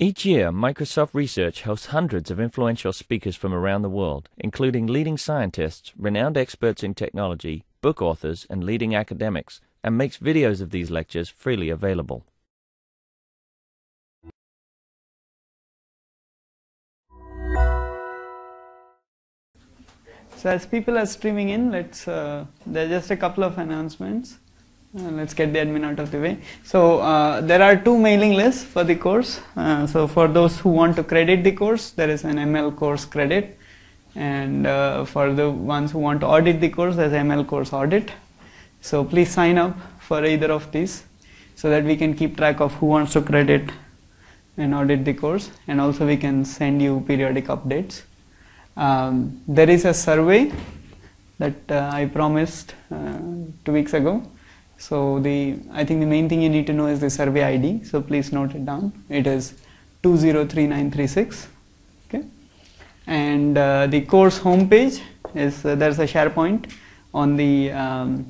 Each year, Microsoft Research hosts hundreds of influential speakers from around the world, including leading scientists, renowned experts in technology, book authors, and leading academics, and makes videos of these lectures freely available. So as people are streaming in, let's uh, there are just a couple of announcements. Uh, let's get the admin out of the way. So uh, there are two mailing lists for the course. Uh, so for those who want to credit the course, there is an ML course credit. And uh, for the ones who want to audit the course, there's ML course audit. So please sign up for either of these so that we can keep track of who wants to credit and audit the course. And also we can send you periodic updates. Um, there is a survey that uh, I promised two weeks ago so the I think the main thing you need to know is the survey ID. So please note it down. It is 203936. Okay, and uh, the course homepage is uh, there's a SharePoint on the um,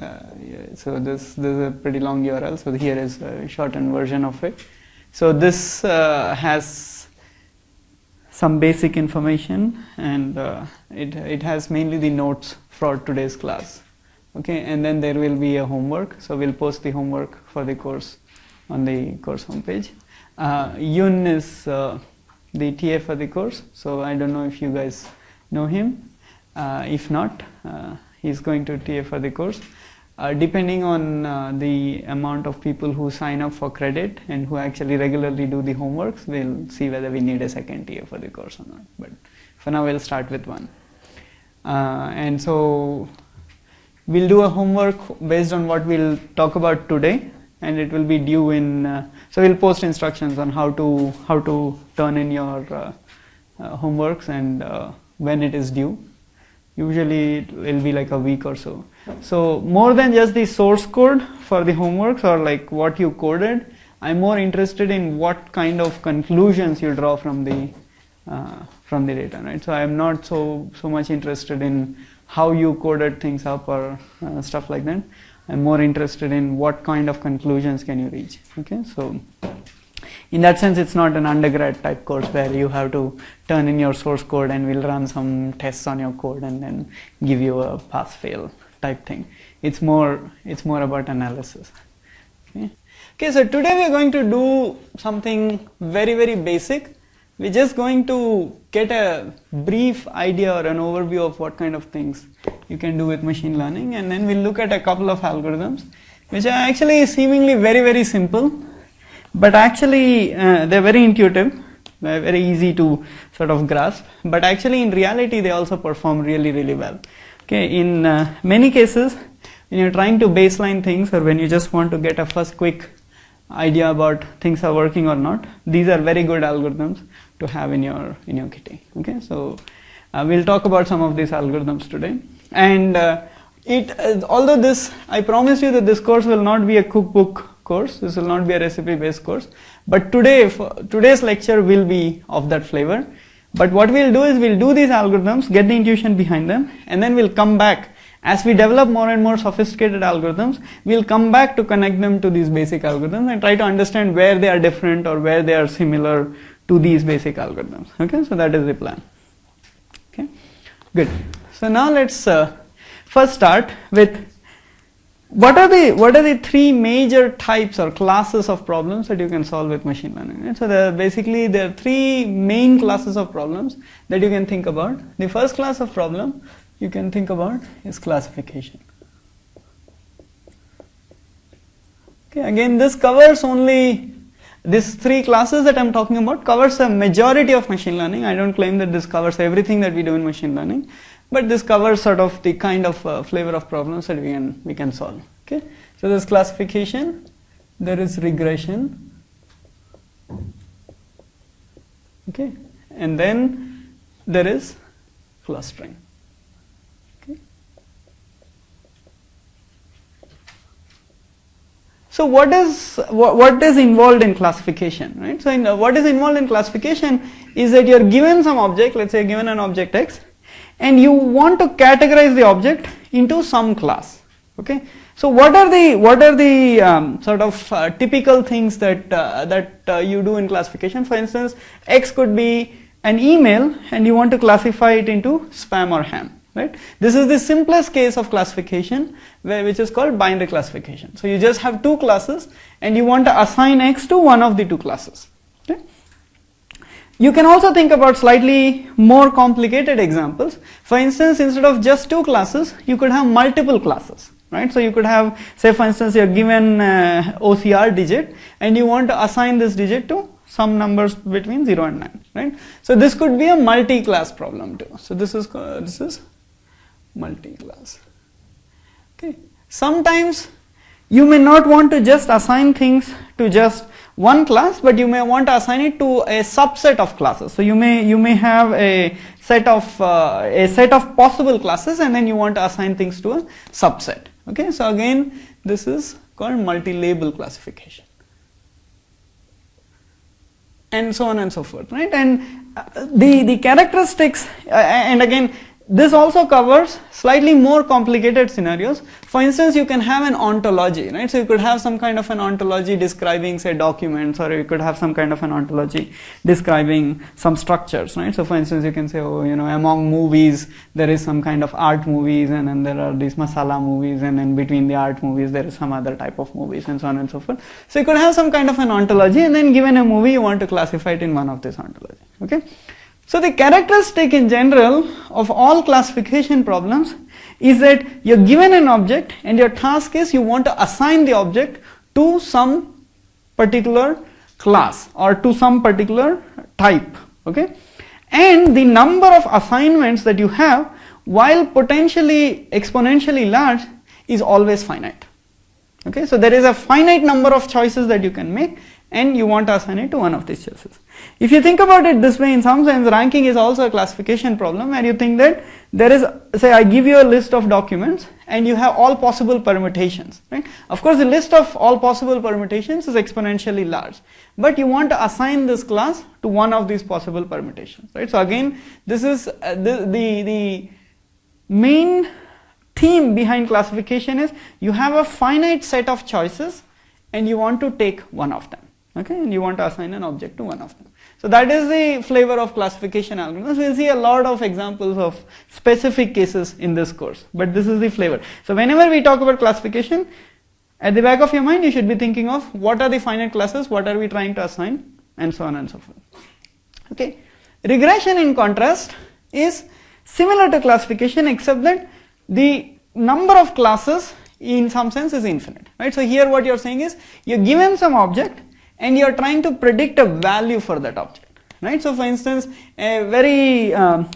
uh, so this this is a pretty long URL. So here is a shortened version of it. So this uh, has some basic information and uh, it it has mainly the notes for today's class okay and then there will be a homework so we'll post the homework for the course on the course homepage uh, Yun is uh, the TA for the course so I don't know if you guys know him uh, if not uh, he's going to TA for the course uh, depending on uh, the amount of people who sign up for credit and who actually regularly do the homeworks we'll see whether we need a second TA for the course or not but for now we'll start with one and so we'll do a homework based on what we'll talk about today and it will be due in uh, so we'll post instructions on how to how to turn in your uh, uh, homeworks and uh, when it is due usually it will be like a week or so so more than just the source code for the homeworks or like what you coded i'm more interested in what kind of conclusions you draw from the uh, from the data right so i'm not so so much interested in how you coded things up or uh, stuff like that. I'm more interested in what kind of conclusions can you reach. Okay, so in that sense, it's not an undergrad type course where you have to turn in your source code and we'll run some tests on your code and then give you a pass fail type thing. It's more it's more about analysis. Okay. Okay, so today we're going to do something very very basic we're just going to get a brief idea or an overview of what kind of things you can do with machine learning and then we'll look at a couple of algorithms which are actually seemingly very very simple but actually uh, they're very intuitive they're very easy to sort of grasp but actually in reality they also perform really really well okay in uh, many cases when you're trying to baseline things or when you just want to get a first quick idea about things are working or not these are very good algorithms to have in your in your kitty okay so uh, we'll talk about some of these algorithms today and uh, it uh, although this i promise you that this course will not be a cookbook course this will not be a recipe based course but today today's lecture will be of that flavor but what we'll do is we'll do these algorithms get the intuition behind them and then we'll come back as we develop more and more sophisticated algorithms we'll come back to connect them to these basic algorithms and try to understand where they are different or where they are similar to these basic algorithms okay so that is the plan okay good so now let's uh, first start with what are the what are the three major types or classes of problems that you can solve with machine learning right? so there are basically there are three main classes of problems that you can think about the first class of problem you can think about is classification okay again this covers only these three classes that I'm talking about covers a majority of machine learning. I don't claim that this covers everything that we do in machine learning, but this covers sort of the kind of uh, flavor of problems that we can, we can solve. Okay, so there's classification, there is regression, okay, and then there is clustering. So is what, what is involved in classification, right? So in, uh, what is involved in classification is that you are given some object, let's say given an object X, and you want to categorize the object into some class. Okay. So what are the what are the um, sort of uh, typical things that uh, that uh, you do in classification? For instance, X could be an email, and you want to classify it into spam or ham right this is the simplest case of classification where, which is called binary classification so you just have two classes and you want to assign x to one of the two classes you can also think about slightly more complicated examples for instance instead of just two classes you could have multiple classes right so you could have say for instance you're given uh, ocr digit and you want to assign this digit to some numbers between 0 and 9 right so this could be a multi-class problem too so this is uh, this is multi-class. Okay. Sometimes you may not want to just assign things to just one class but you may want to assign it to a subset of classes so you may you may have a set of uh, a set of possible classes and then you want to assign things to a subset okay so again this is called multi-label classification and so on and so forth right and uh, the the characteristics uh, and again this also covers slightly more complicated scenarios. For instance, you can have an ontology, right? So you could have some kind of an ontology describing, say, documents, or you could have some kind of an ontology describing some structures, right? So for instance, you can say, oh, you know, among movies, there is some kind of art movies, and then there are these masala movies, and then between the art movies, there is some other type of movies, and so on and so forth. So you could have some kind of an ontology, and then given a movie, you want to classify it in one of these ontologies, okay? So the characteristic in general of all classification problems is that you're given an object and your task is you want to assign the object to some particular class or to some particular type okay and the number of assignments that you have while potentially exponentially large is always finite okay so there is a finite number of choices that you can make and you want to assign it to one of these choices if you think about it this way, in some sense, ranking is also a classification problem, and you think that there is, say, I give you a list of documents, and you have all possible permutations, right? Of course, the list of all possible permutations is exponentially large, but you want to assign this class to one of these possible permutations, right? So again, this is uh, the, the, the main theme behind classification is you have a finite set of choices, and you want to take one of them okay and you want to assign an object to one of them so that is the flavor of classification algorithms we'll see a lot of examples of specific cases in this course but this is the flavor so whenever we talk about classification at the back of your mind you should be thinking of what are the finite classes what are we trying to assign and so on and so forth okay regression in contrast is similar to classification except that the number of classes in some sense is infinite right so here what you're saying is you're given some object and you are trying to predict a value for that object right so for instance a very um,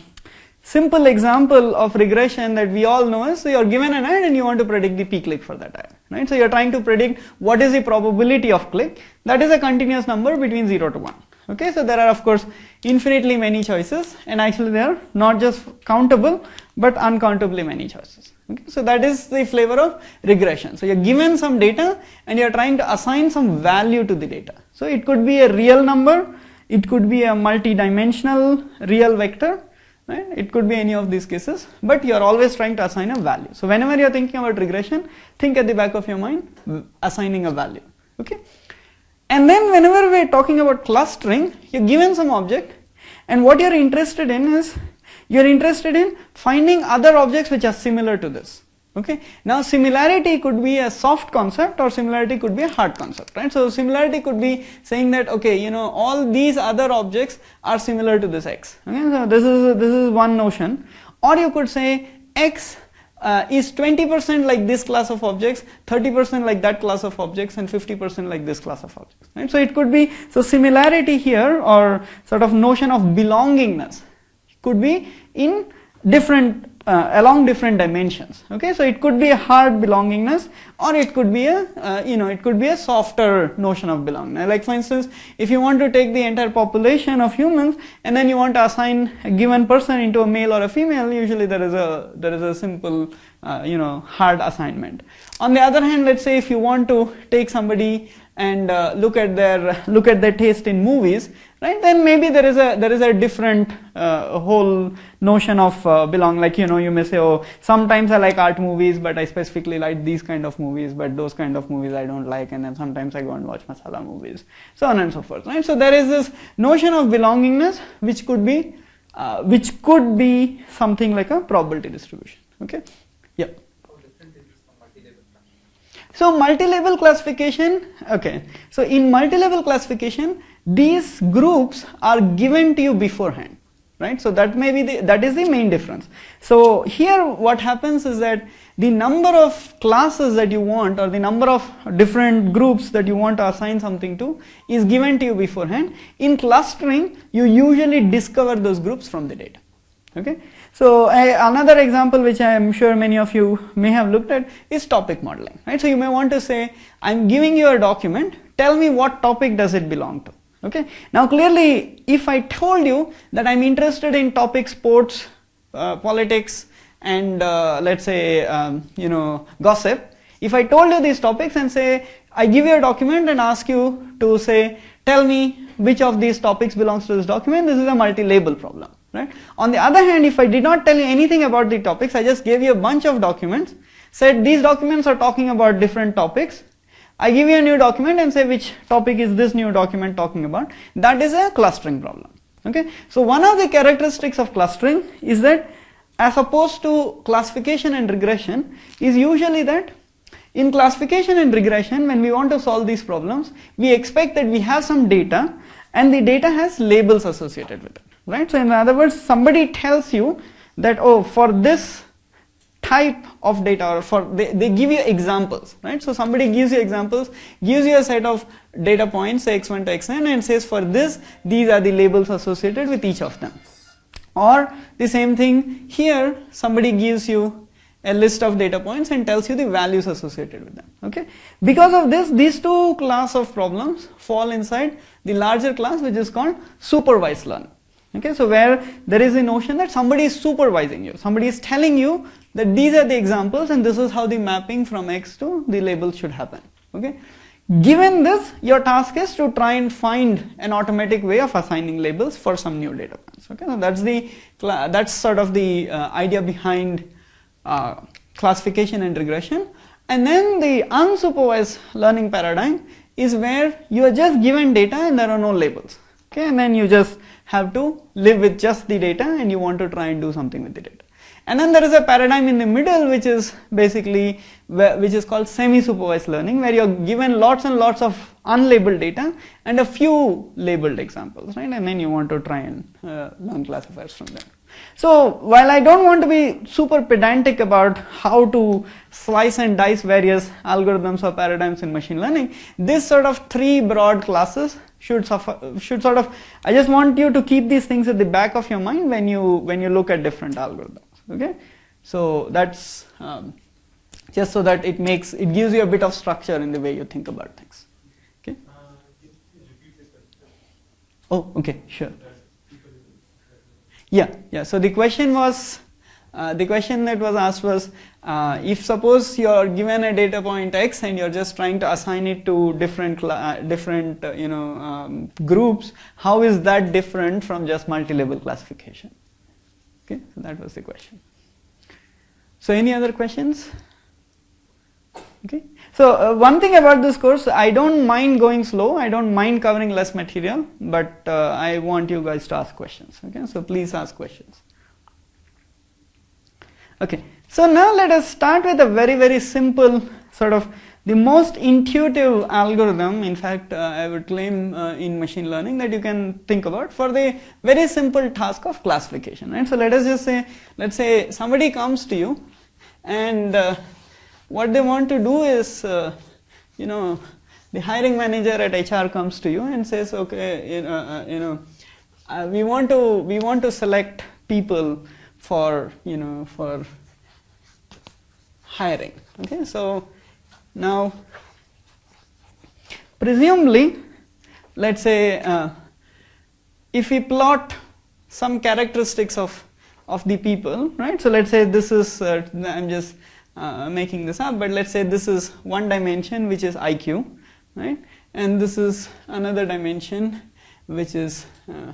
simple example of regression that we all know is so you're given an ad and you want to predict the p click for that ad right so you're trying to predict what is the probability of click that is a continuous number between 0 to 1 okay so there are of course infinitely many choices and actually they are not just countable but uncountably many choices Okay, so that is the flavor of regression. So you're given some data and you're trying to assign some value to the data. So it could be a real number, it could be a multi-dimensional real vector, right? It could be any of these cases, but you're always trying to assign a value. So whenever you're thinking about regression, think at the back of your mind, assigning a value, okay? And then whenever we're talking about clustering, you're given some object and what you're interested in is you are interested in finding other objects which are similar to this okay now similarity could be a soft concept or similarity could be a hard concept right so similarity could be saying that okay you know all these other objects are similar to this x okay so this is this is one notion or you could say x uh, is 20% like this class of objects, 30% like that class of objects, and 50% like this class of objects. Right? So it could be so similarity here, or sort of notion of belongingness, could be in different uh, along different dimensions okay so it could be a hard belongingness or it could be a uh, you know it could be a softer notion of belonging. like for instance if you want to take the entire population of humans and then you want to assign a given person into a male or a female usually there is a there is a simple uh, you know hard assignment on the other hand let's say if you want to take somebody and uh, look at their look at their taste in movies right then maybe there is a there is a different uh, whole notion of uh, belong like you know you may say oh sometimes i like art movies but i specifically like these kind of movies but those kind of movies i don't like and then sometimes i go and watch masala movies so on and so forth right so there is this notion of belongingness which could be uh, which could be something like a probability distribution okay yeah so multi-level classification okay so in multi-level classification these groups are given to you beforehand, right? So that may be the, that is the main difference. So here what happens is that the number of classes that you want or the number of different groups that you want to assign something to is given to you beforehand. In clustering, you usually discover those groups from the data. Okay. So uh, another example which I am sure many of you may have looked at is topic modeling. Right. So you may want to say, I am giving you a document. Tell me what topic does it belong to okay now clearly if i told you that i'm interested in topic sports uh, politics and uh, let's say um, you know gossip if i told you these topics and say i give you a document and ask you to say tell me which of these topics belongs to this document this is a multi-label problem right on the other hand if i did not tell you anything about the topics i just gave you a bunch of documents said these documents are talking about different topics I give you a new document and say which topic is this new document talking about. That is a clustering problem. Okay. So one of the characteristics of clustering is that as opposed to classification and regression is usually that in classification and regression when we want to solve these problems we expect that we have some data and the data has labels associated with it. Right. So in other words somebody tells you that oh for this type of data or for they, they give you examples right so somebody gives you examples gives you a set of data points say x1 to xn and says for this these are the labels associated with each of them or the same thing here somebody gives you a list of data points and tells you the values associated with them okay because of this these two class of problems fall inside the larger class which is called supervised learning okay so where there is a notion that somebody is supervising you somebody is telling you that these are the examples and this is how the mapping from X to the label should happen. Okay. Given this, your task is to try and find an automatic way of assigning labels for some new data points. Okay, so that's the that's sort of the uh, idea behind uh, classification and regression. And then the unsupervised learning paradigm is where you are just given data and there are no labels. Okay, and then you just have to live with just the data and you want to try and do something with the data. And then there is a paradigm in the middle which is basically which is called semi-supervised learning where you're given lots and lots of unlabeled data and a few labeled examples, right? And then you want to try and uh, learn classifiers from them. So while I don't want to be super pedantic about how to slice and dice various algorithms or paradigms in machine learning, this sort of three broad classes should suffer, should sort of, I just want you to keep these things at the back of your mind when you, when you look at different algorithms okay so that's um, just so that it makes it gives you a bit of structure in the way you think about things okay uh, oh okay sure yeah yeah so the question was uh, the question that was asked was uh, if suppose you are given a data point x and you are just trying to assign it to different uh, different uh, you know um, groups how is that different from just multi-level classification Okay, so that was the question. So any other questions? Okay. So uh, one thing about this course, I don't mind going slow. I don't mind covering less material, but uh, I want you guys to ask questions. Okay. So please ask questions. Okay. So now let us start with a very very simple sort of the most intuitive algorithm, in fact, uh, I would claim uh, in machine learning that you can think about for the very simple task of classification, right? So let us just say, let's say somebody comes to you and uh, what they want to do is, uh, you know, the hiring manager at HR comes to you and says, okay, you know, uh, you know uh, we want to, we want to select people for, you know, for hiring, okay? So now, presumably, let us say uh, if we plot some characteristics of, of the people, right. So, let us say this is, uh, I am just uh, making this up, but let us say this is one dimension which is IQ, right, and this is another dimension which is uh,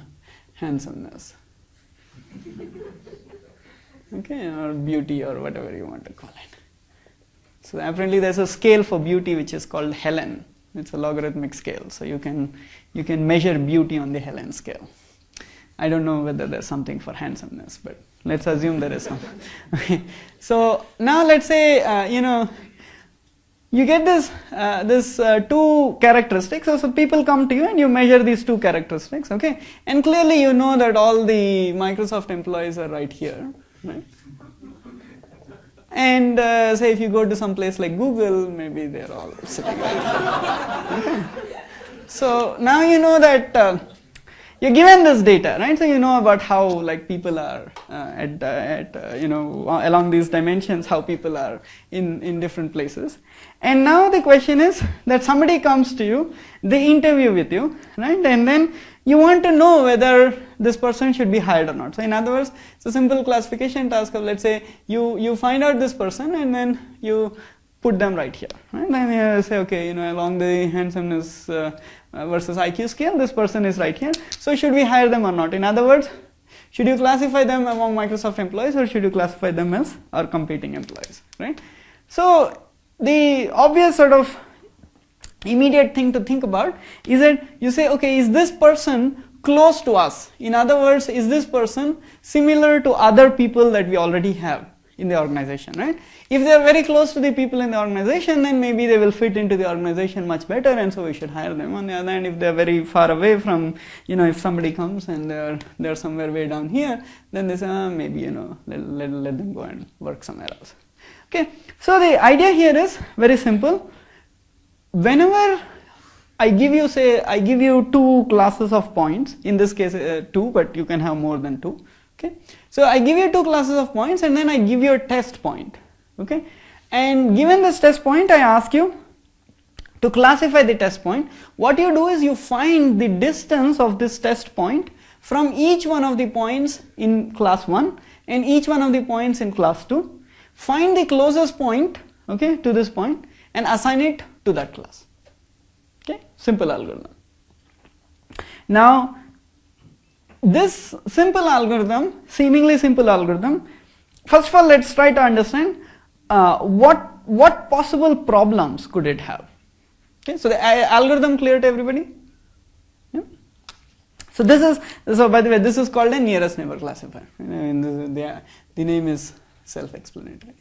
handsomeness, okay, or beauty or whatever you want to call it. So apparently there's a scale for beauty which is called Helen. It's a logarithmic scale. So you can, you can measure beauty on the Helen scale. I don't know whether there's something for handsomeness, but let's assume there is some. So now let's say, uh, you know, you get this, uh, this uh, two characteristics. So, so people come to you and you measure these two characteristics, okay? And clearly you know that all the Microsoft employees are right here, right? And uh, say if you go to some place like Google, maybe they're all sitting. So now you know that uh, you're given this data, right? So you know about how like people are uh, at, uh, at uh, you know uh, along these dimensions, how people are in in different places. And now the question is that somebody comes to you, they interview with you, right? And then you want to know whether this person should be hired or not. So in other words, it's a simple classification task of let's say you you find out this person and then you put them right here. Right? And then you say okay, you know along the handsomeness uh, uh, versus IQ scale, this person is right here. So should we hire them or not? In other words, should you classify them among Microsoft employees or should you classify them as our competing employees, right? So the obvious sort of immediate thing to think about is that you say, okay, is this person close to us? In other words, is this person similar to other people that we already have? in the organization, right? If they are very close to the people in the organization, then maybe they will fit into the organization much better, and so we should hire them. On the other hand, if they are very far away from, you know, if somebody comes and they are they are somewhere way down here, then they say oh, maybe you know let, let let them go and work somewhere else. Okay. So the idea here is very simple. Whenever I give you say I give you two classes of points in this case uh, two but you can have more than two okay so I give you two classes of points and then I give you a test point. Okay. And given this test point, I ask you to classify the test point. What you do is you find the distance of this test point from each one of the points in class 1 and each one of the points in class 2. Find the closest point okay, to this point and assign it to that class. Okay, simple algorithm. Now, this simple algorithm, seemingly simple algorithm, first of all let's try to understand uh, what, what possible problems could it have. Okay, so the algorithm clear to everybody? So this is, so by the way, this is called a nearest neighbor classifier. You know, the, the, the name is self-explanatory.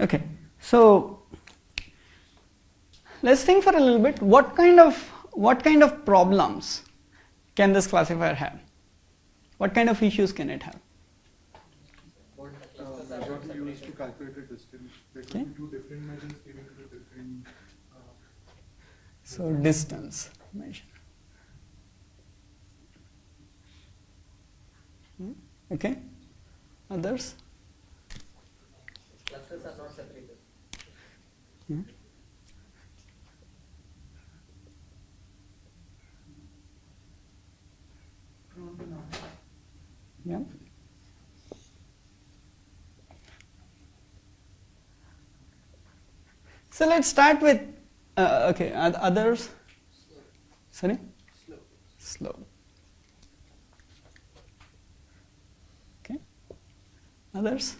Okay, so let's think for a little bit. What kind of what kind of problems can this classifier have? What kind of issues can it have? Uh, okay. Uh, so distance measure. Hmm? Okay. Others. Clusters are not separated. Hmm? Yeah. So let's start with uh, okay others. Slow. Sorry. Slow. Slow. Okay. Others.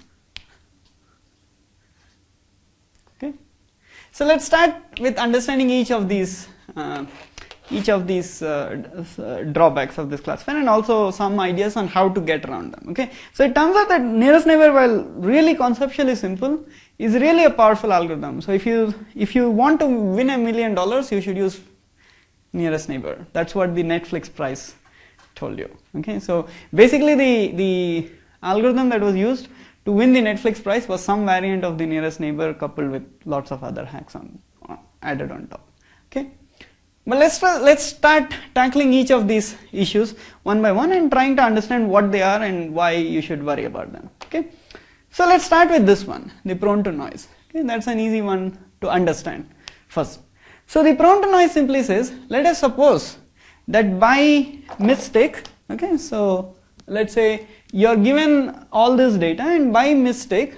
So let's start with understanding each of these uh, each of these uh, uh drawbacks of this classifier and also some ideas on how to get around them. Okay, so it turns out that nearest neighbor, while really conceptually simple, is really a powerful algorithm. So if you if you want to win a million dollars, you should use nearest neighbor. That's what the Netflix prize told you. Okay, so basically the the algorithm that was used to win the Netflix prize was some variant of the nearest neighbor coupled with lots of other hacks on, on added on top. Okay. But let's, let's start tackling each of these issues one by one and trying to understand what they are and why you should worry about them. Okay. So let's start with this one, the prone to noise. Okay, that's an easy one to understand first. So the prone to noise simply says, let us suppose that by mistake, okay, so let's say you are given all this data and by mistake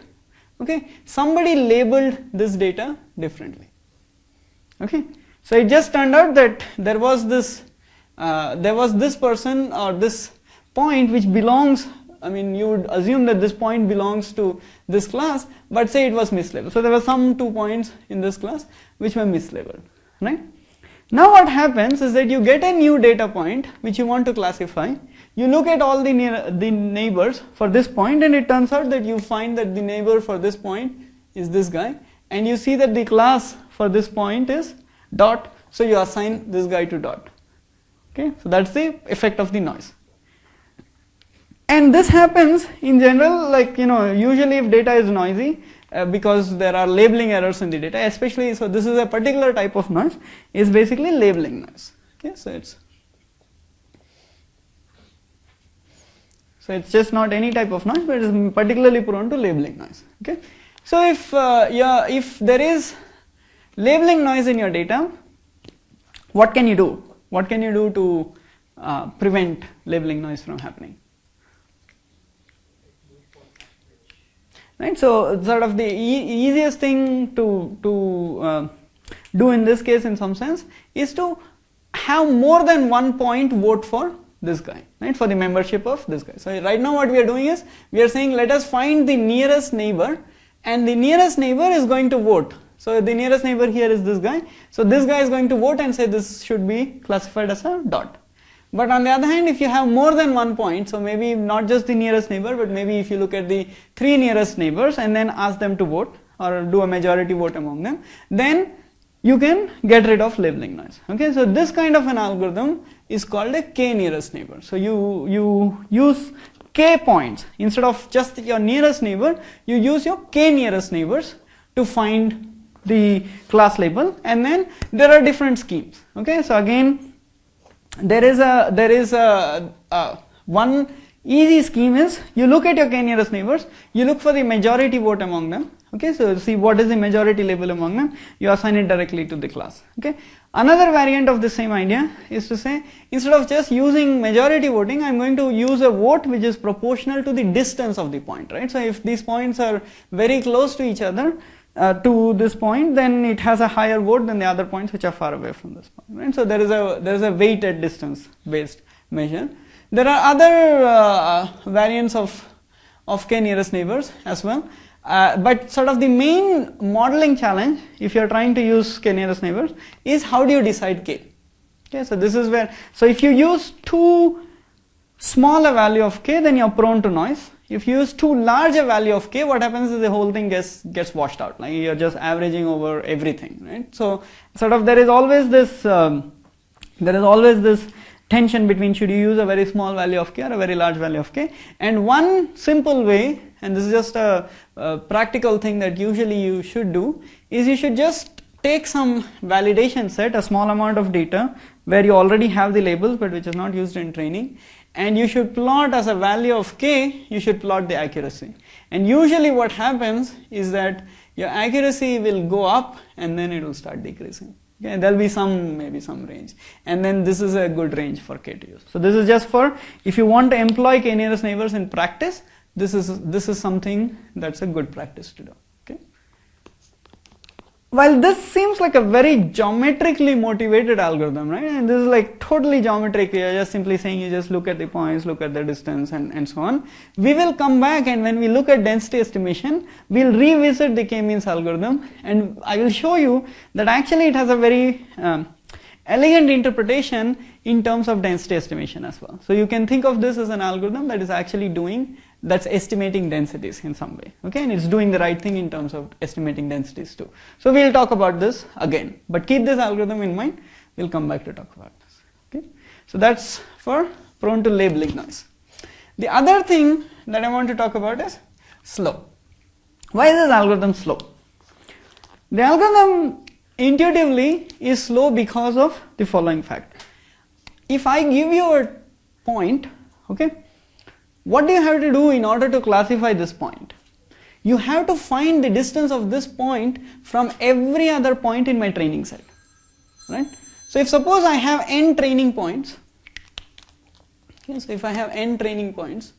okay somebody labeled this data differently okay so it just turned out that there was this uh, there was this person or this point which belongs I mean you would assume that this point belongs to this class but say it was mislabeled so there were some two points in this class which were mislabeled right now what happens is that you get a new data point which you want to classify you look at all the, the neighbors for this point and it turns out that you find that the neighbor for this point is this guy and you see that the class for this point is dot so you assign this guy to dot okay so that's the effect of the noise and this happens in general like you know usually if data is noisy uh, because there are labeling errors in the data especially so this is a particular type of noise is basically labeling noise okay so it's So it's just not any type of noise, but it's particularly prone to labeling noise. Okay. So if uh, yeah, if there is labeling noise in your data, what can you do? What can you do to uh, prevent labeling noise from happening? Right. So sort of the e easiest thing to to uh, do in this case, in some sense, is to have more than one point vote for this guy right for the membership of this guy so right now what we are doing is we are saying let us find the nearest neighbor and the nearest neighbor is going to vote so the nearest neighbor here is this guy so this guy is going to vote and say this should be classified as a dot but on the other hand if you have more than one point so maybe not just the nearest neighbor but maybe if you look at the three nearest neighbors and then ask them to vote or do a majority vote among them then you can get rid of labeling noise okay so this kind of an algorithm is called a k nearest neighbor. So you, you use k points instead of just your nearest neighbor, you use your k nearest neighbors to find the class label and then there are different schemes. Okay, so again there is a, there is a, a one easy scheme is you look at your k nearest neighbors, you look for the majority vote among them okay so see what is the majority label among them you assign it directly to the class okay Another variant of the same idea is to say instead of just using majority voting, I'm going to use a vote which is proportional to the distance of the point, right? So if these points are very close to each other, uh, to this point, then it has a higher vote than the other points which are far away from this point, right? So there is a there is a weighted distance based measure. There are other uh, variants of of k nearest neighbors as well. Uh, but sort of the main modeling challenge, if you're trying to use k nearest neighbors, is how do you decide k? Okay, so this is where, so if you use too small a value of k, then you're prone to noise. If you use too large a value of k, what happens is the whole thing gets, gets washed out. Like you're just averaging over everything, right? So sort of there is always this, um, there is always this tension between should you use a very small value of k or a very large value of k. And one simple way and this is just a, a practical thing that usually you should do is you should just take some validation set a small amount of data where you already have the labels but which is not used in training and you should plot as a value of k you should plot the accuracy and usually what happens is that your accuracy will go up and then it will start decreasing okay there'll be some maybe some range and then this is a good range for k to use so this is just for if you want to employ k nearest neighbors in practice this is this is something that's a good practice to do okay while this seems like a very geometrically motivated algorithm right and this is like totally geometric you're just simply saying you just look at the points look at the distance and, and so on we will come back and when we look at density estimation we'll revisit the k-means algorithm and i will show you that actually it has a very um, elegant interpretation in terms of density estimation as well. So you can think of this as an algorithm that is actually doing that's estimating densities in some way okay and it's doing the right thing in terms of estimating densities too so we'll talk about this again but keep this algorithm in mind we'll come back to talk about this okay so that's for prone to labeling noise the other thing that i want to talk about is slow why is this algorithm slow the algorithm intuitively is slow because of the following fact if i give you a point okay what do you have to do in order to classify this point? You have to find the distance of this point from every other point in my training set, right? So if suppose I have n training points, okay, so if I have n training points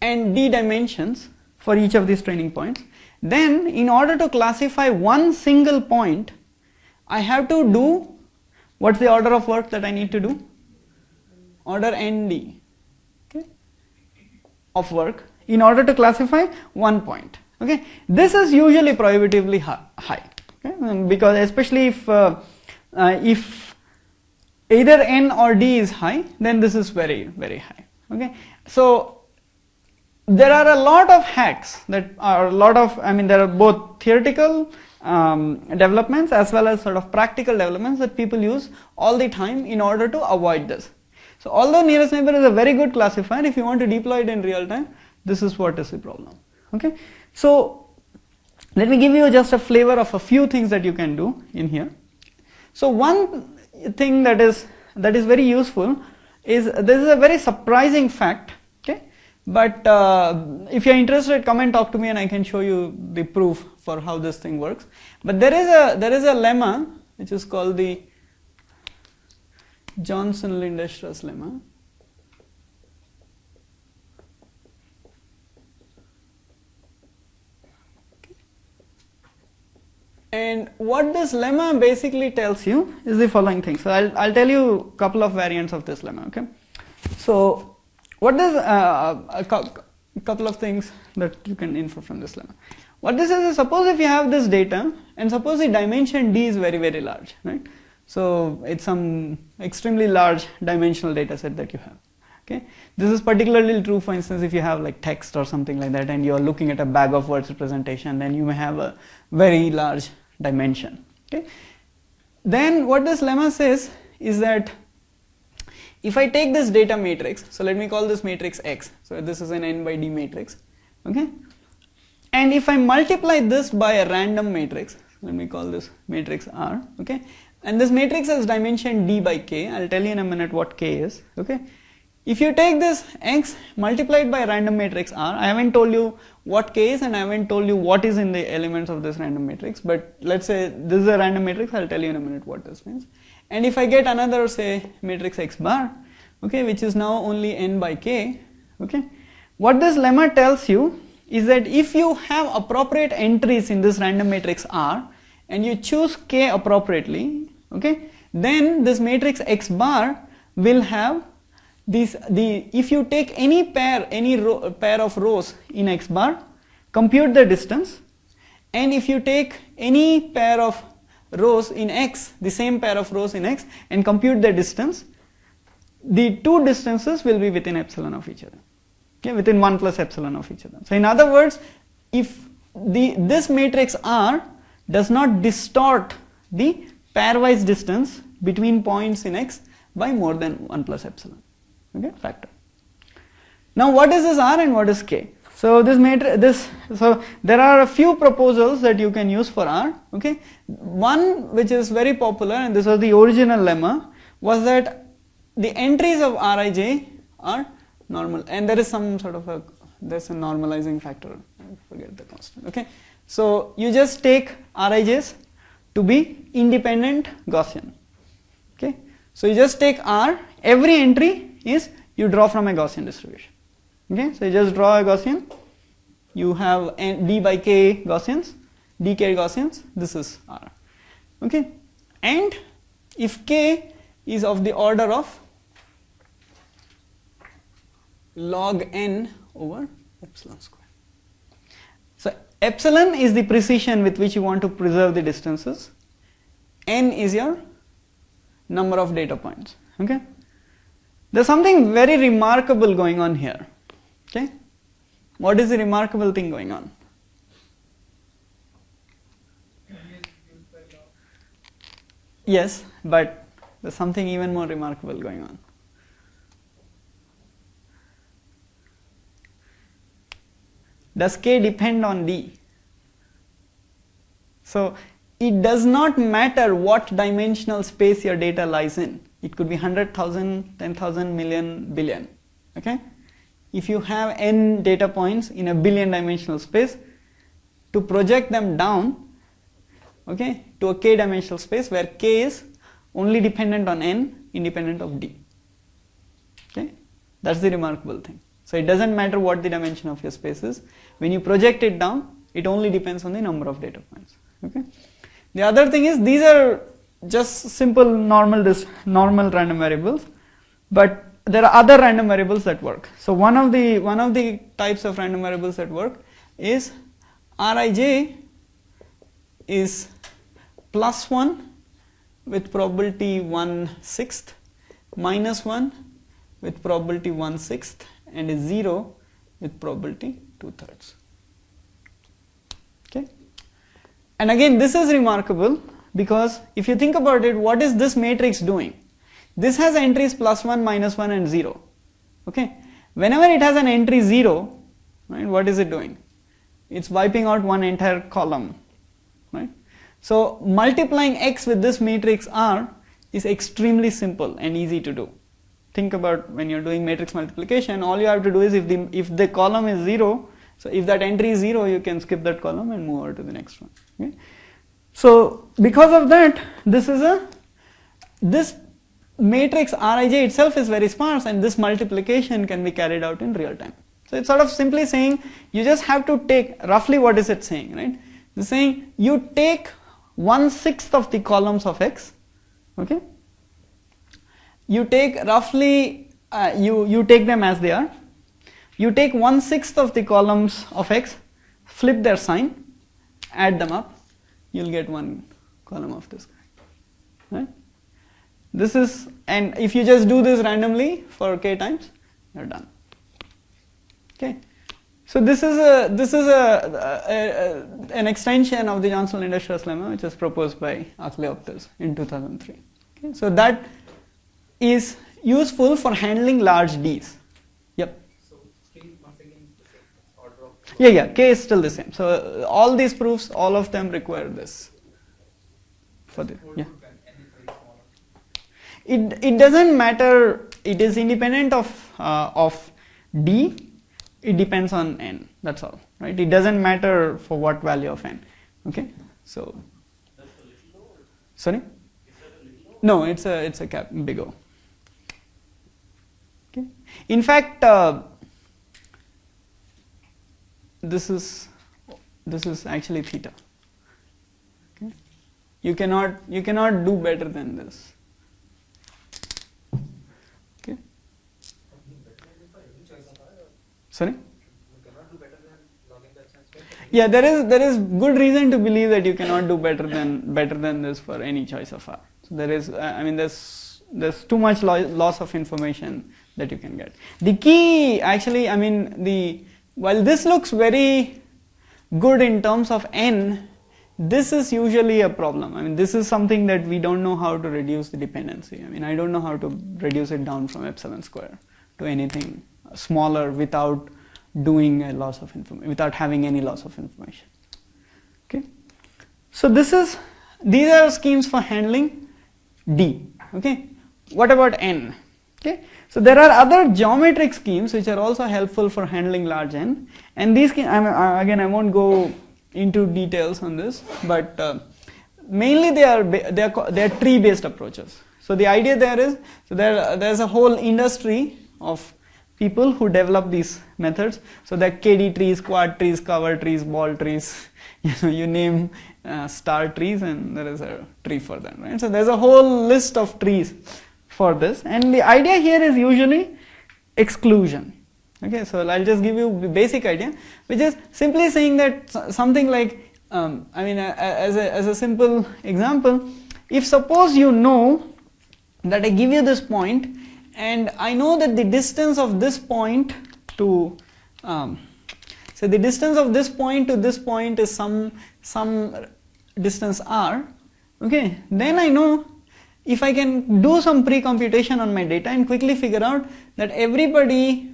and d dimensions for each of these training points, then in order to classify one single point, I have to do what's the order of work that I need to do? order nd okay, of work in order to classify one point. Okay, this is usually prohibitively high okay, because especially if uh, uh, if either n or d is high, then this is very very high. Okay, so there are a lot of hacks that are a lot of I mean there are both theoretical um, developments as well as sort of practical developments that people use all the time in order to avoid this. So although nearest neighbor is a very good classifier, if you want to deploy it in real time, this is what is the problem. Okay. So let me give you just a flavor of a few things that you can do in here. So one thing that is that is very useful is this is a very surprising fact. Okay. But uh, if you're interested, come and talk to me and I can show you the proof for how this thing works. But there is a there is a lemma which is called the Johnson Lindestrauss lemma. And what this lemma basically tells you is the following thing. So I'll, I'll tell you a couple of variants of this lemma. Okay. So what does uh, a couple of things that you can infer from this lemma. What this is, is suppose if you have this data and suppose the dimension d is very very large, right? So it's some extremely large dimensional data set that you have. Okay. This is particularly true for instance if you have like text or something like that and you are looking at a bag of words representation then you may have a very large dimension. Okay. Then what this lemma says is that if I take this data matrix, so let me call this matrix X, so this is an n by d matrix, okay? And if I multiply this by a random matrix, let me call this matrix R, okay? and this matrix has dimension d by k I'll tell you in a minute what k is okay if you take this x multiplied by random matrix R I haven't told you what k is and I haven't told you what is in the elements of this random matrix but let's say this is a random matrix I'll tell you in a minute what this means and if I get another say matrix x bar okay which is now only n by k okay what this lemma tells you is that if you have appropriate entries in this random matrix R and you choose k appropriately okay then this matrix x bar will have these the if you take any pair any row, pair of rows in x bar compute the distance and if you take any pair of rows in x the same pair of rows in x and compute the distance the two distances will be within epsilon of each other okay within 1 plus epsilon of each other so in other words if the this matrix r does not distort the pairwise distance between points in x by more than 1 plus epsilon okay factor now what is this r and what is k so this matrix this so there are a few proposals that you can use for r okay one which is very popular and this was the original lemma was that the entries of rij are normal and there is some sort of a there's a normalizing factor I forget the constant okay so you just take rij's to be independent Gaussian. Okay, so you just take R, every entry is you draw from a Gaussian distribution. Okay, so you just draw a Gaussian, you have D by K Gaussians, DK Gaussians, this is R. Okay, and if K is of the order of log n over epsilon square. Epsilon is the precision with which you want to preserve the distances. N is your number of data points. Okay. There's something very remarkable going on here. Okay. What is the remarkable thing going on? Yes, but there's something even more remarkable going on. Does k depend on d? So it does not matter what dimensional space your data lies in. It could be 100,000, 10,000, million, billion. Okay? If you have n data points in a billion dimensional space, to project them down okay, to a k dimensional space where k is only dependent on n, independent of d. Okay? That's the remarkable thing. So it doesn't matter what the dimension of your space is, when you project it down it only depends on the number of data points okay the other thing is these are just simple normal this normal random variables but there are other random variables that work so one of the one of the types of random variables that work is rij is plus 1 with probability 1 sixth minus 1 with probability 1 sixth and is 0 with probability two thirds. Okay? And again, this is remarkable because if you think about it, what is this matrix doing? This has entries plus 1, minus 1 and 0. Okay? Whenever it has an entry 0, right, what is it doing? It's wiping out one entire column. Right? So multiplying x with this matrix R is extremely simple and easy to do think about when you're doing matrix multiplication, all you have to do is if the if the column is zero, so if that entry is zero, you can skip that column and move over to the next one. Okay? So because of that, this is a this matrix Rij itself is very sparse, and this multiplication can be carried out in real time. So it's sort of simply saying you just have to take roughly what is it saying, right? It's saying you take one sixth of the columns of x, okay, you take roughly, uh, you, you take them as they are. You take one sixth of the columns of x, flip their sign, add them up, you'll get one column of this guy. Right? This is, and if you just do this randomly for k times, you're done. Okay. So this is a this is a, a, a, an extension of the Johnson industrial lemma, which was proposed by Akleopters in 2003. Okay. So that is useful for handling large Ds. Yep. yeah, yeah, K is still the same. So uh, all these proofs, all of them require this. For the, yeah. It, it doesn't matter, it is independent of, uh, of D, it depends on N, that's all, right? It doesn't matter for what value of N, okay? So, sorry? No, it's a, it's a cap, big O. In fact, uh, this is this is actually theta. Okay. You cannot you cannot do better than this. Okay. Sorry. Yeah, there is there is good reason to believe that you cannot do better than better than this for any choice of R. So there is I mean there's there's too much lo loss of information that you can get. The key actually I mean the while this looks very good in terms of n this is usually a problem. I mean this is something that we don't know how to reduce the dependency. I mean I don't know how to reduce it down from epsilon square to anything smaller without doing a loss of information without having any loss of information. Okay. So this is these are schemes for handling D. Okay. What about N? Okay. So there are other geometric schemes which are also helpful for handling large n. And these can, I mean, uh, again, I won't go into details on this, but uh, mainly they are they are they are tree based approaches. So the idea there is so there there's a whole industry of people who develop these methods. So there are KD trees, quad trees, cover trees, ball trees. You know, you name uh, star trees, and there is a tree for them, right? So there's a whole list of trees for this and the idea here is usually exclusion okay so i'll just give you the basic idea which is simply saying that something like um, i mean uh, as, a, as a simple example if suppose you know that i give you this point and i know that the distance of this point to um, so the distance of this point to this point is some some distance r okay then i know if I can do some pre-computation on my data and quickly figure out that everybody,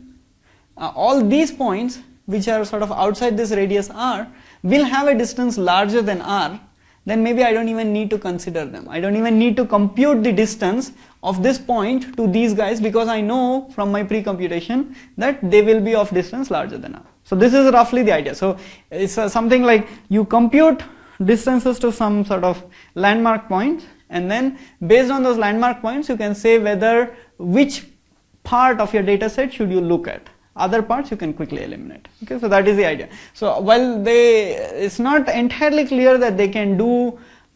uh, all these points which are sort of outside this radius r will have a distance larger than r, then maybe I don't even need to consider them. I don't even need to compute the distance of this point to these guys because I know from my pre-computation that they will be of distance larger than r. So this is roughly the idea. So it's uh, something like you compute distances to some sort of landmark points and then based on those landmark points you can say whether which part of your data set should you look at other parts you can quickly eliminate okay so that is the idea so while they it's not entirely clear that they can do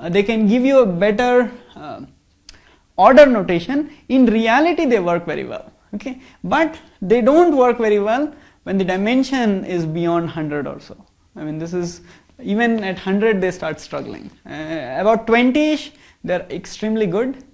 uh, they can give you a better uh, order notation in reality they work very well okay but they don't work very well when the dimension is beyond 100 or so i mean this is even at 100 they start struggling uh, about 20ish they're extremely good.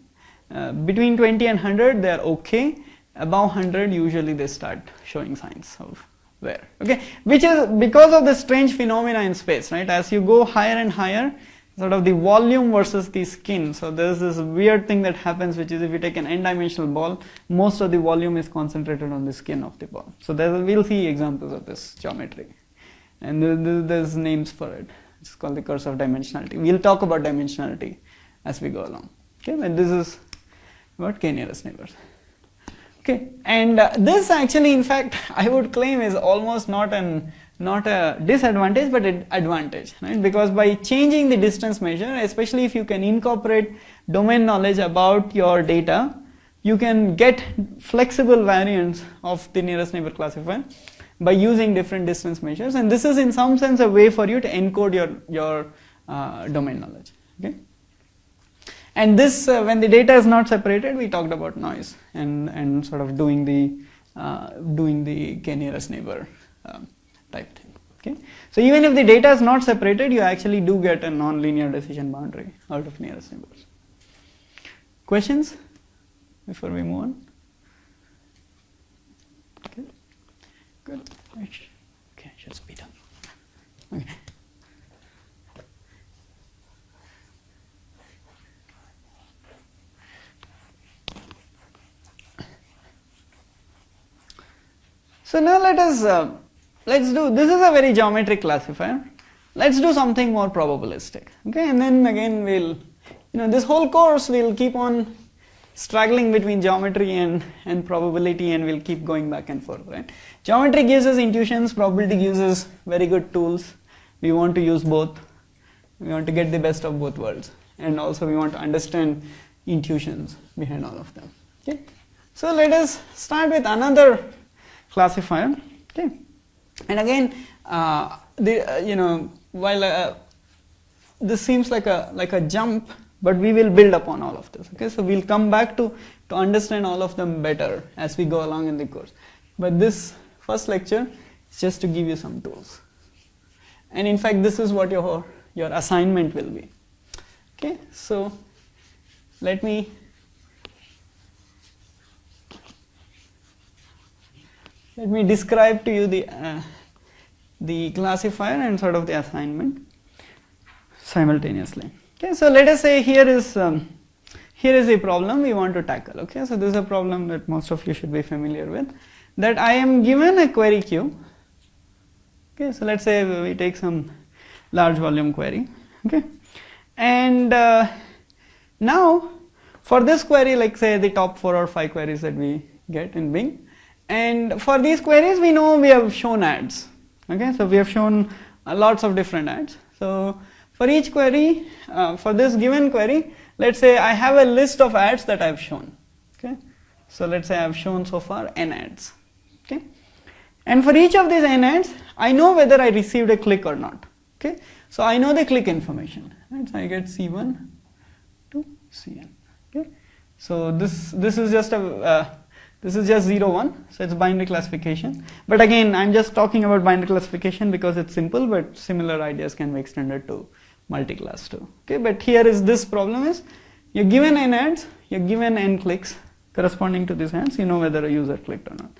Uh, between 20 and 100 they're okay. Above 100 usually they start showing signs of wear. Okay, which is because of the strange phenomena in space, right? As you go higher and higher, sort of the volume versus the skin. So there's this weird thing that happens, which is if you take an n-dimensional ball, most of the volume is concentrated on the skin of the ball. So we'll see examples of this geometry, and there's names for it. It's called the curse of dimensionality. We'll talk about dimensionality as we go along. Okay, but this is what k nearest neighbors. Okay, and uh, this actually, in fact, I would claim is almost not an not a disadvantage but an advantage right because by changing the distance measure especially if you can incorporate domain knowledge about your data you can get flexible variants of the nearest neighbor classifier by using different distance measures and this is in some sense a way for you to encode your your uh, domain knowledge okay and this, uh, when the data is not separated, we talked about noise and, and sort of doing the, uh, doing the k nearest neighbor um, type thing. Okay. So even if the data is not separated, you actually do get a nonlinear decision boundary out of nearest neighbors. Questions before we move on? Okay. Good. Okay, just speed up. Okay. So now let us, uh, let's do, this is a very geometric classifier. Let's do something more probabilistic. Okay, and then again we'll, you know, this whole course we'll keep on struggling between geometry and, and probability and we'll keep going back and forth, right? Geometry gives us intuitions, probability gives us very good tools. We want to use both. We want to get the best of both worlds. And also we want to understand intuitions behind all of them. Okay? So let us start with another classifier okay and again uh, the, uh, you know while uh, this seems like a like a jump but we will build upon all of this okay so we'll come back to to understand all of them better as we go along in the course but this first lecture is just to give you some tools and in fact this is what your your assignment will be okay so let me let me describe to you the uh, the classifier and sort of the assignment simultaneously okay so let us say here is um, here is a problem we want to tackle okay so this is a problem that most of you should be familiar with that I am given a query queue okay so let's say we take some large volume query okay and uh, now for this query like say the top 4 or 5 queries that we get in Bing and for these queries, we know we have shown ads. Okay, so we have shown uh, lots of different ads. So for each query, uh, for this given query, let's say I have a list of ads that I've shown. Okay, so let's say I've shown so far n ads. Okay, and for each of these n ads, I know whether I received a click or not. Okay, so I know the click information. Right? So I get C1 to Cn. Okay, so this this is just a uh, this is just 0, 1, so it's binary classification. But again, I'm just talking about binary classification because it's simple, but similar ideas can be extended to multi-class too. Okay, but here is this problem is you're given n ads, you're given n clicks corresponding to these ads, you know whether a user clicked or not.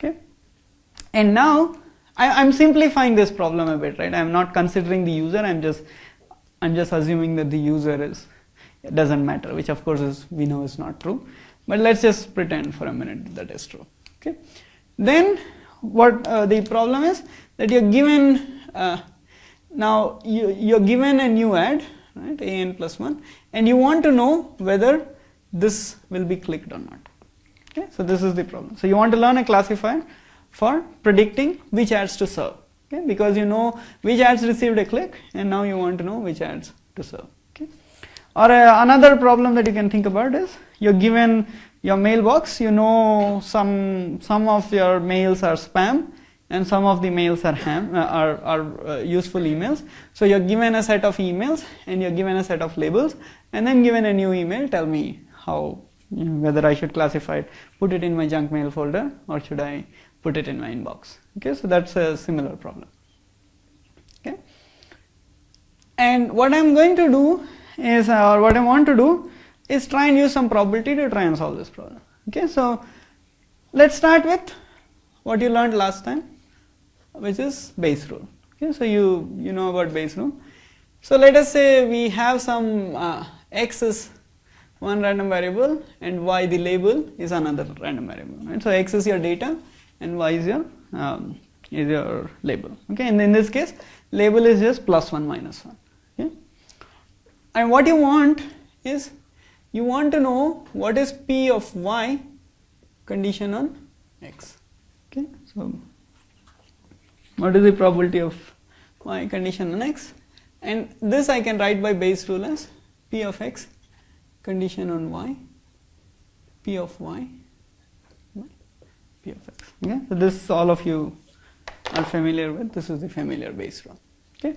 Okay, and now I, am simplifying this problem a bit, right? I'm not considering the user. I'm just I'm just assuming that the user is doesn't matter, which of course is we know is not true but let's just pretend for a minute that is true okay then what uh, the problem is that you're given uh, now you, are given a new ad right an plus 1 and you want to know whether this will be clicked or not okay so this is the problem so you want to learn a classifier for predicting which ads to serve okay because you know which ads received a click and now you want to know which ads to serve or uh, another problem that you can think about is you're given your mailbox, you know some, some of your mails are spam and some of the mails are, ham, uh, are, are uh, useful emails. So you're given a set of emails and you're given a set of labels and then given a new email, tell me how, you know, whether I should classify it, put it in my junk mail folder or should I put it in my inbox. Okay, so that's a similar problem. Okay. And what I'm going to do is uh, or what I want to do is try and use some probability to try and solve this problem. Okay, so let's start with what you learned last time, which is Bayes rule. Okay, so you you know about Bayes rule. So let us say we have some uh, x is one random variable and y the label is another random variable. Right? So x is your data and y is your um, is your label. Okay, and in this case, label is just plus one minus one and what you want is you want to know what is P of y condition on x. Okay, so what is the probability of y condition on x? And this I can write by Bayes rule as P of x condition on y, P of y, P of x. Okay, so this all of you are familiar with. This is the familiar Bayes rule. Okay.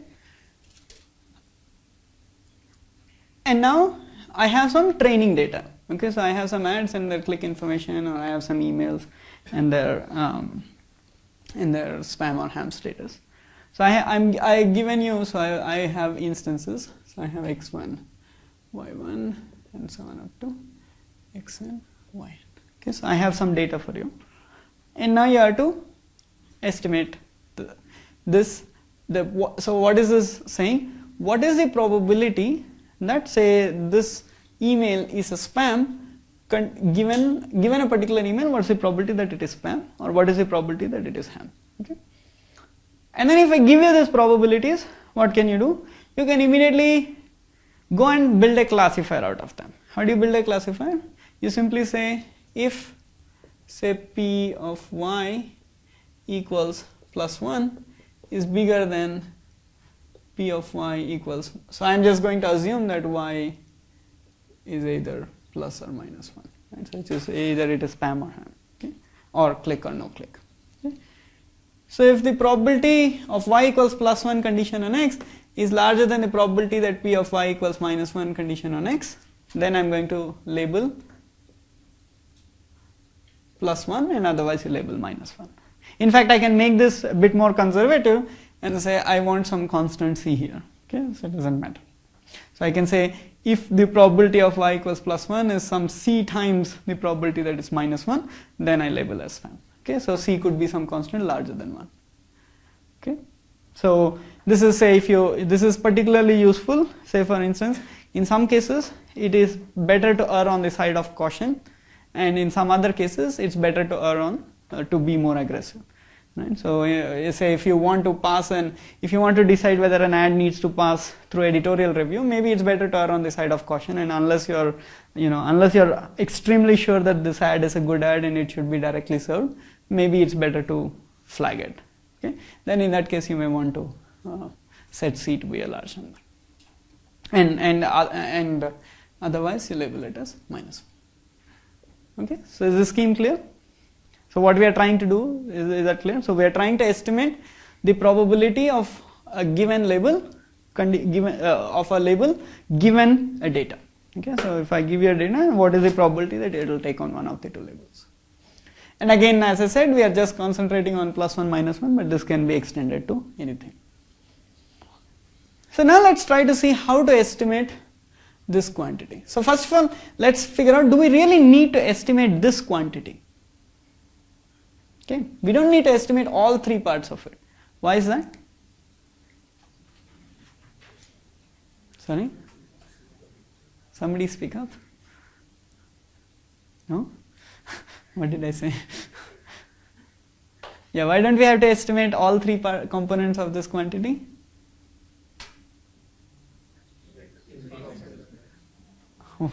and now I have some training data okay so I have some ads and their click information or I have some emails and their um, and their spam or ham status so I am I given you so I, I have instances so I have x1 y1 and so on up to xn yn okay so I have some data for you and now you have to estimate the, this the so what is this saying what is the probability Let's say this email is a spam given given a particular email what's the probability that it is spam or what is the probability that it is ham okay and then if I give you these probabilities what can you do you can immediately go and build a classifier out of them how do you build a classifier you simply say if say p of y equals plus 1 is bigger than p of y equals, so I am just going to assume that y is either plus or minus 1, right? So, it is either it is spam or ham, okay? or click or no click. So, if the probability of y equals plus 1 condition on x is larger than the probability that p of y equals minus 1 condition on x, then I am going to label plus 1 and otherwise you label minus 1. In fact, I can make this a bit more conservative and say I want some constant c here okay so it doesn't matter so I can say if the probability of y equals plus 1 is some c times the probability that is minus 1 then I label as spam okay so c could be some constant larger than 1 okay so this is say if you this is particularly useful say for instance in some cases it is better to err on the side of caution and in some other cases it's better to err on uh, to be more aggressive Right? So uh, say if you want to pass and if you want to decide whether an ad needs to pass through editorial review, maybe it's better to err on the side of caution. And unless you're, you know, unless you're extremely sure that this ad is a good ad and it should be directly served, maybe it's better to flag it. Okay? Then in that case, you may want to uh, set C to be a large number. And and uh, and otherwise, you label it as minus. Okay. So is the scheme clear? So what we are trying to do, is, is that clear? So we are trying to estimate the probability of a given label, given, uh, of a label given a data. Okay, so if I give you a data, what is the probability that it will take on one of the two labels? And again, as I said, we are just concentrating on plus one, minus one, but this can be extended to anything. So now let's try to see how to estimate this quantity. So first of all, let's figure out do we really need to estimate this quantity? Okay, we don't need to estimate all three parts of it. Why is that? Sorry? Somebody speak up? No? what did I say? yeah, why don't we have to estimate all three components of this quantity?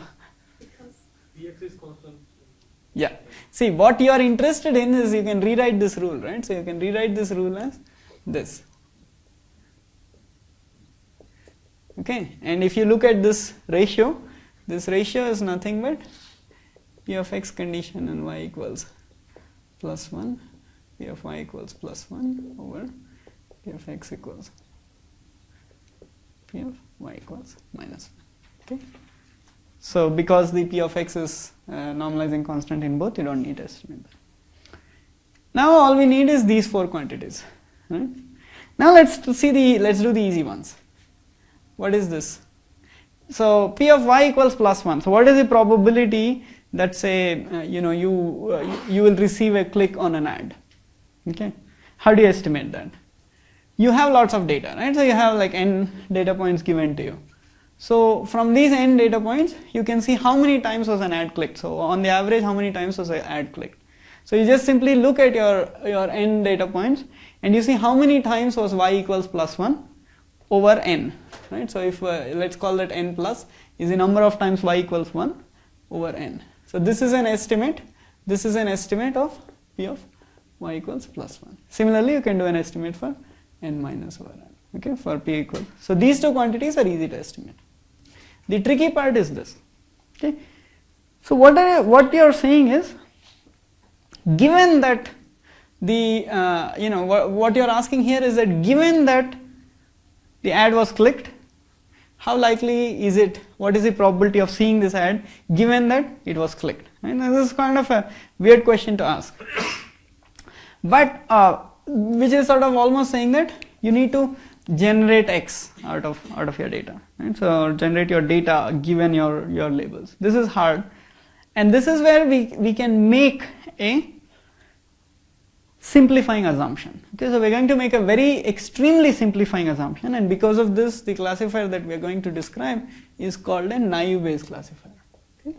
Yeah. See, what you are interested in is you can rewrite this rule, right? So you can rewrite this rule as this. Okay, and if you look at this ratio, this ratio is nothing but p of x condition and y equals plus 1, p of y equals plus 1 over p of x equals p of y equals minus 1. Okay. So because the p of x is uh, normalizing constant in both, you don't need estimate that. Now all we need is these four quantities. Right? Now let's see the let's do the easy ones. What is this? So p of y equals plus one. So what is the probability that say uh, you know you uh, you will receive a click on an ad? Okay, how do you estimate that? You have lots of data, right? So you have like n data points given to you. So from these n data points, you can see how many times was an ad clicked. So on the average, how many times was an ad clicked. So you just simply look at your, your n data points and you see how many times was y equals plus 1 over n, right? So if, uh, let's call that n plus is the number of times y equals 1 over n. So this is an estimate, this is an estimate of p of y equals plus 1. Similarly, you can do an estimate for n minus over n, okay, for p equal. So these two quantities are easy to estimate. The tricky part is this. Okay. So what are, what you are saying is, given that the uh, you know wh what you are asking here is that given that the ad was clicked, how likely is it? What is the probability of seeing this ad given that it was clicked? And this is kind of a weird question to ask, but uh, which is sort of almost saying that you need to generate X out of out of your data. Right? So generate your data given your your labels. This is hard, and this is where we we can make a simplifying assumption. Okay, so we're going to make a very extremely simplifying assumption, and because of this, the classifier that we're going to describe is called a naive Bayes classifier. Okay.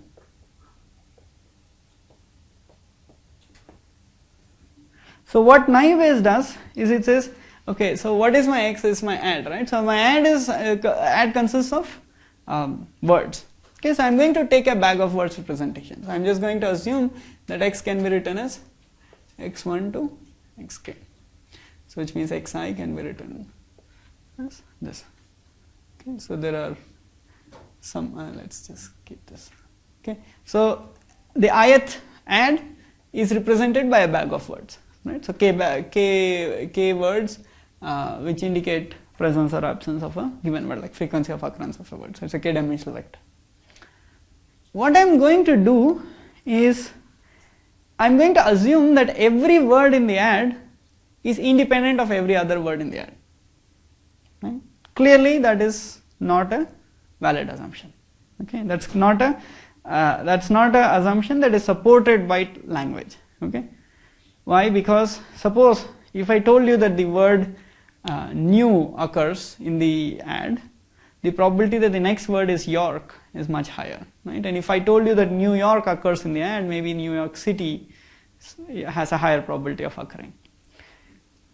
So what naive Bayes does is it says Okay, so what is my X is my ad, right? So my ad is uh, ad consists of um, words. Okay, so I'm going to take a bag of words representation. So I'm just going to assume that X can be written as X1 to Xk. So which means Xi can be written as this. Okay, so there are some, uh, let's just keep this. Okay, so the ith ad is represented by a bag of words, right? So k, ba- k, k words uh, which indicate presence or absence of a given word like frequency of occurrence of a word. So, it is a k dimensional vector. What I am going to do is I am going to assume that every word in the ad is independent of every other word in the ad. Right? Clearly, that is not a valid assumption. Okay, that's not a uh, that's not an assumption that is supported by language. Okay, why? Because suppose if I told you that the word uh, new occurs in the ad, the probability that the next word is York is much higher, right? And if I told you that New York occurs in the ad, maybe New York City has a higher probability of occurring.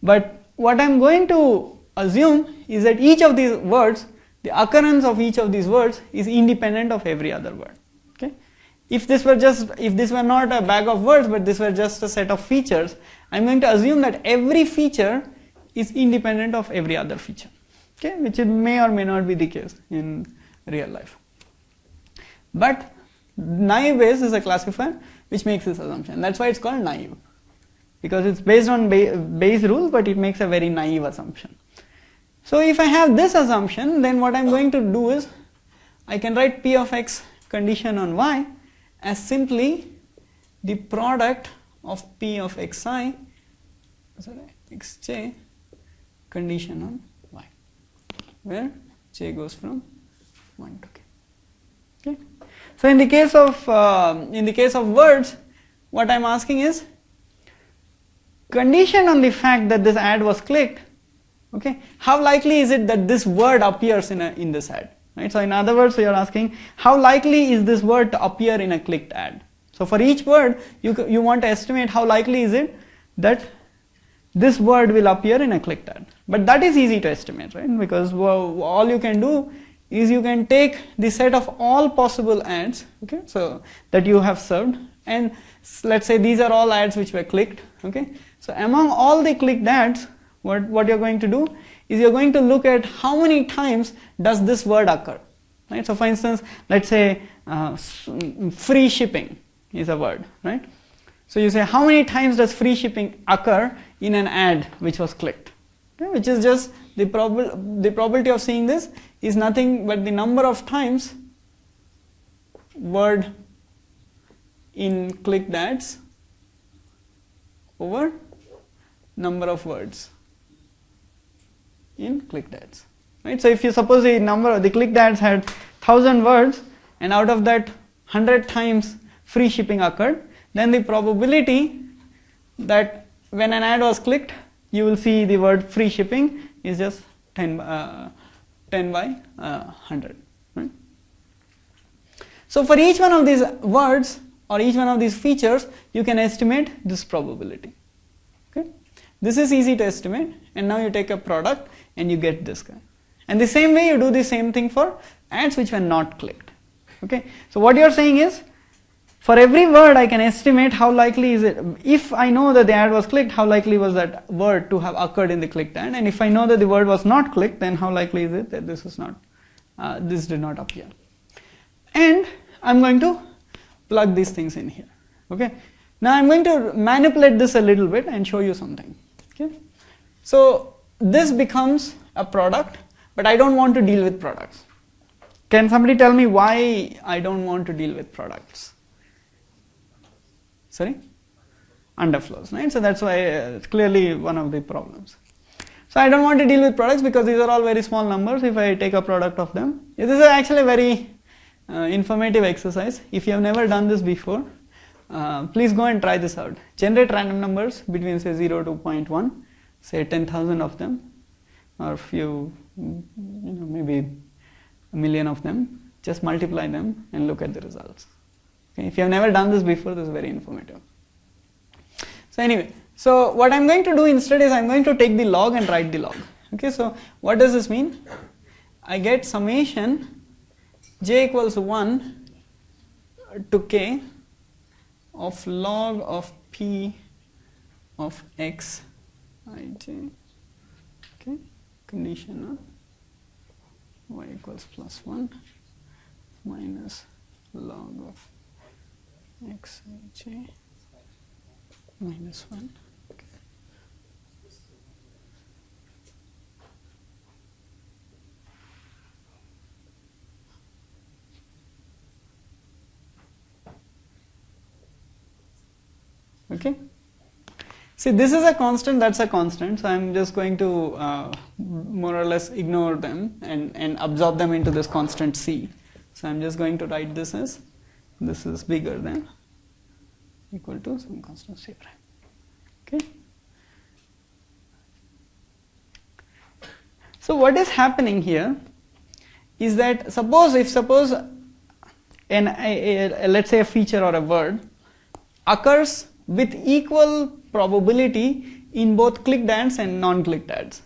But what I'm going to assume is that each of these words, the occurrence of each of these words is independent of every other word. Okay? If this were just, if this were not a bag of words, but this were just a set of features, I'm going to assume that every feature is independent of every other feature okay which may or may not be the case in real life but naive Bayes is a classifier which makes this assumption that's why it's called naive because it's based on Bayes rule but it makes a very naive assumption so if I have this assumption then what I'm going to do is I can write P of x condition on y as simply the product of P of xi sorry, xj condition on y where j goes from 1 to k. Okay. So in the case of uh, in the case of words, what I'm asking is condition on the fact that this ad was clicked. Okay, how likely is it that this word appears in a in this ad? Right. So in other words, so you're asking how likely is this word to appear in a clicked ad? So for each word, you you want to estimate how likely is it that this word will appear in a clicked ad. But that is easy to estimate, right? Because well, all you can do is you can take the set of all possible ads, okay, so that you have served, and let's say these are all ads which were clicked, okay. So among all the clicked ads, what, what you're going to do is you're going to look at how many times does this word occur, right? So for instance, let's say uh, free shipping is a word, right? So you say how many times does free shipping occur in an ad which was clicked? which is just the, prob the probability of seeing this is nothing but the number of times word in clicked ads over number of words in clicked ads right so if you suppose the number of the clicked ads had 1000 words and out of that 100 times free shipping occurred then the probability that when an ad was clicked you will see the word free shipping is just 10, uh, 10 by uh, 100. Right? So for each one of these words or each one of these features, you can estimate this probability. Okay? This is easy to estimate and now you take a product and you get this guy. And the same way you do the same thing for ads which were not clicked. Okay? So what you are saying is for every word I can estimate how likely is it, if I know that the ad was clicked, how likely was that word to have occurred in the clicked ad and if I know that the word was not clicked then how likely is it that this was not, uh, this did not appear. And I'm going to plug these things in here, okay. Now I'm going to manipulate this a little bit and show you something, okay. So this becomes a product but I don't want to deal with products. Can somebody tell me why I don't want to deal with products? Sorry? Underflows, right? So that's why uh, it's clearly one of the problems. So I don't want to deal with products because these are all very small numbers if I take a product of them. This is actually a very uh, informative exercise. If you have never done this before, uh, please go and try this out. Generate random numbers between say 0 to 0.1, say 10,000 of them or a few, you know, maybe a million of them. Just multiply them and look at the results. Okay, if you have never done this before, this is very informative. So anyway, so what I'm going to do instead is I'm going to take the log and write the log. Okay, so what does this mean? I get summation j equals 1 to k of log of p of x i j okay condition y equals plus 1 minus log of xij minus 1 okay. okay see this is a constant that's a constant so i'm just going to uh, more or less ignore them and and absorb them into this constant c so i'm just going to write this as this is bigger than equal to some constant c prime. Okay. So what is happening here is that suppose if suppose an a, a, let's say a feature or a word occurs with equal probability in both clicked ads and non-clicked ads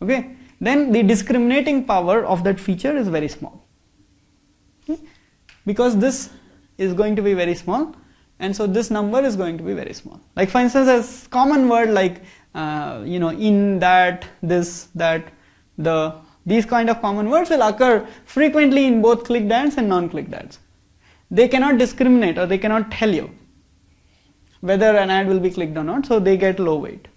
okay then the discriminating power of that feature is very small okay? Hmm? because this is going to be very small and so this number is going to be very small like for instance as common word like uh, you know in that this that the these kind of common words will occur frequently in both clicked ads and non-clicked ads they cannot discriminate or they cannot tell you whether an ad will be clicked or not so they get low weight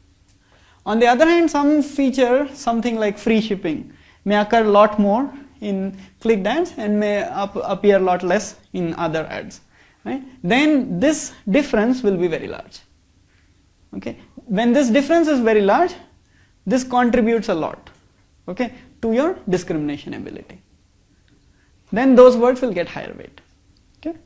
on the other hand some feature something like free shipping may occur a lot more in click ads and may up, appear a lot less in other ads right then this difference will be very large okay when this difference is very large this contributes a lot okay to your discrimination ability then those words will get higher weight okay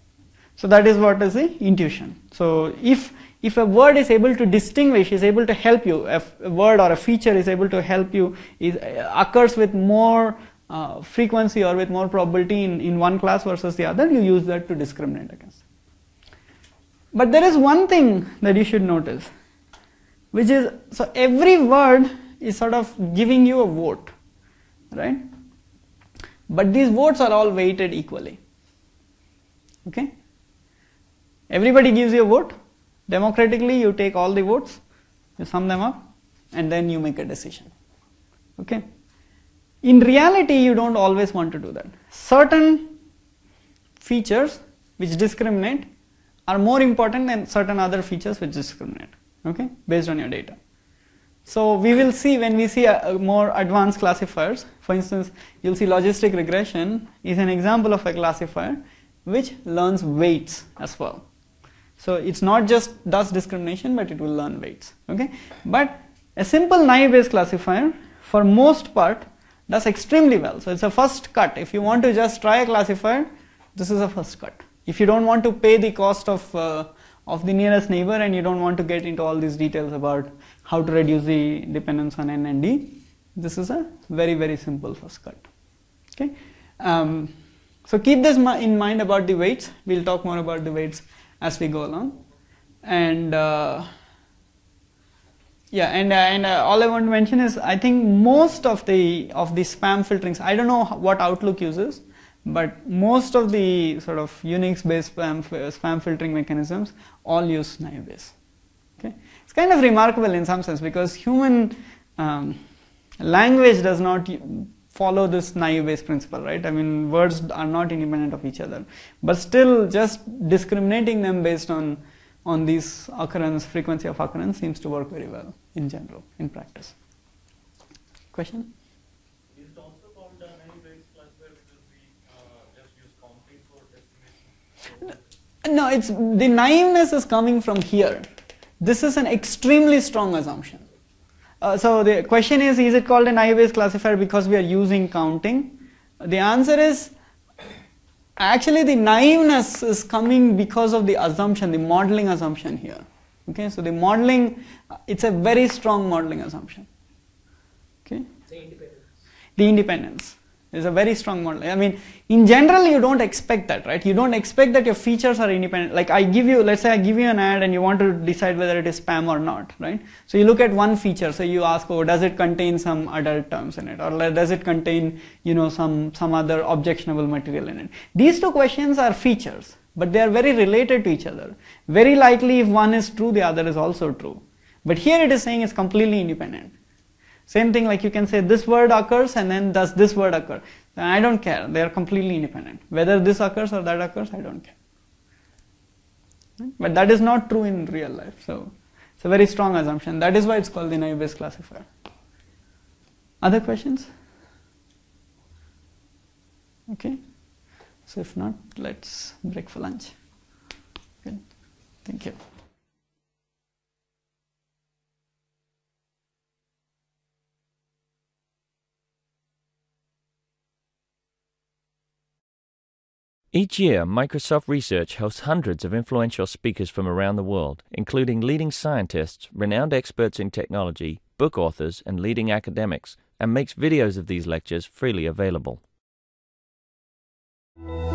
so that is what is the intuition so if if a word is able to distinguish is able to help you a word or a feature is able to help you is occurs with more uh, frequency or with more probability in, in one class versus the other, you use that to discriminate against. But there is one thing that you should notice, which is so every word is sort of giving you a vote, right? But these votes are all weighted equally. Okay? Everybody gives you a vote. Democratically, you take all the votes, you sum them up, and then you make a decision. Okay? In reality, you don't always want to do that. Certain features which discriminate are more important than certain other features which discriminate, okay, based on your data. So we will see when we see a, uh, a more advanced classifiers, for instance, you'll see logistic regression is an example of a classifier which learns weights as well. So it's not just does discrimination, but it will learn weights, okay. But a simple naive Bayes classifier for most part does extremely well. So it's a first cut. If you want to just try a classifier, this is a first cut. If you don't want to pay the cost of uh, of the nearest neighbor and you don't want to get into all these details about how to reduce the dependence on n and d, this is a very very simple first cut. Okay. Um, so keep this in mind about the weights. We'll talk more about the weights as we go along. And uh, yeah, and uh, and uh, all I want to mention is I think most of the of the spam filterings. I don't know what Outlook uses, but most of the sort of Unix-based spam spam filtering mechanisms all use naive. Okay, it's kind of remarkable in some sense because human um, language does not follow this naive based principle right i mean words are not independent of each other but still just discriminating them based on on these occurrence frequency of occurrence seems to work very well in general, in practice. Question? Uh, no, it's the naiveness is coming from here. This is an extremely strong assumption. Uh, so the question is, is it called a naive-based classifier because we are using counting? The answer is, actually the naiveness is coming because of the assumption, the modeling assumption here. Okay, so the modeling, uh, it's a very strong modeling assumption. Okay. The independence. The independence is a very strong modeling. I mean, in general, you don't expect that, right? You don't expect that your features are independent. Like I give you, let's say I give you an ad and you want to decide whether it is spam or not, right? So you look at one feature. So you ask, oh, does it contain some adult terms in it? Or does it contain, you know, some, some other objectionable material in it? These two questions are features but they are very related to each other. Very likely, if one is true, the other is also true. But here it is saying it's completely independent. Same thing like you can say this word occurs and then does this word occur. I don't care. They are completely independent. Whether this occurs or that occurs, I don't care. But that is not true in real life. So it's a very strong assumption. That is why it's called the naive Bayes classifier. Other questions? Okay. So if not, let's break for lunch. Good. Thank you. Each year, Microsoft Research hosts hundreds of influential speakers from around the world, including leading scientists, renowned experts in technology, book authors, and leading academics, and makes videos of these lectures freely available you